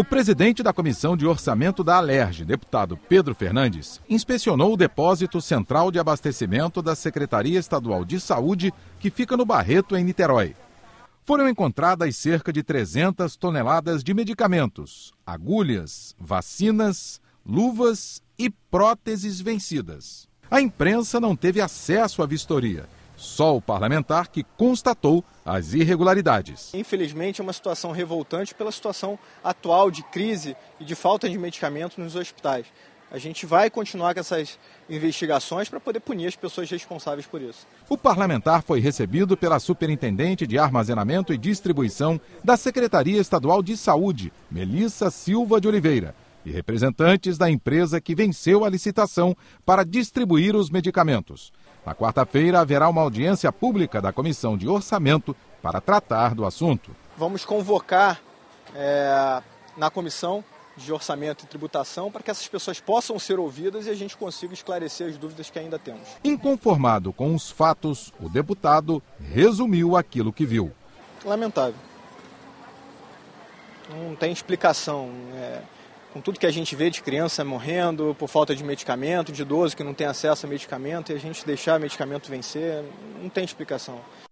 O presidente da Comissão de Orçamento da Alerj, deputado Pedro Fernandes, inspecionou o depósito central de abastecimento da Secretaria Estadual de Saúde, que fica no Barreto, em Niterói. Foram encontradas cerca de 300 toneladas de medicamentos, agulhas, vacinas, luvas e próteses vencidas. A imprensa não teve acesso à vistoria só o parlamentar que constatou as irregularidades. Infelizmente, é uma situação revoltante pela situação atual de crise e de falta de medicamento nos hospitais. A gente vai continuar com essas investigações para poder punir as pessoas responsáveis por isso. O parlamentar foi recebido pela Superintendente de Armazenamento e Distribuição da Secretaria Estadual de Saúde, Melissa Silva de Oliveira e representantes da empresa que venceu a licitação para distribuir os medicamentos. Na quarta-feira haverá uma audiência pública da Comissão de Orçamento para tratar do assunto. Vamos convocar é, na comissão de orçamento e tributação para que essas pessoas possam ser ouvidas e a gente consiga esclarecer as dúvidas que ainda temos. Inconformado com os fatos, o deputado resumiu aquilo que viu. Lamentável. Não tem explicação. É com tudo que a gente vê de criança morrendo por falta de medicamento, de idoso que não tem acesso a medicamento e a gente deixar medicamento vencer, não tem explicação.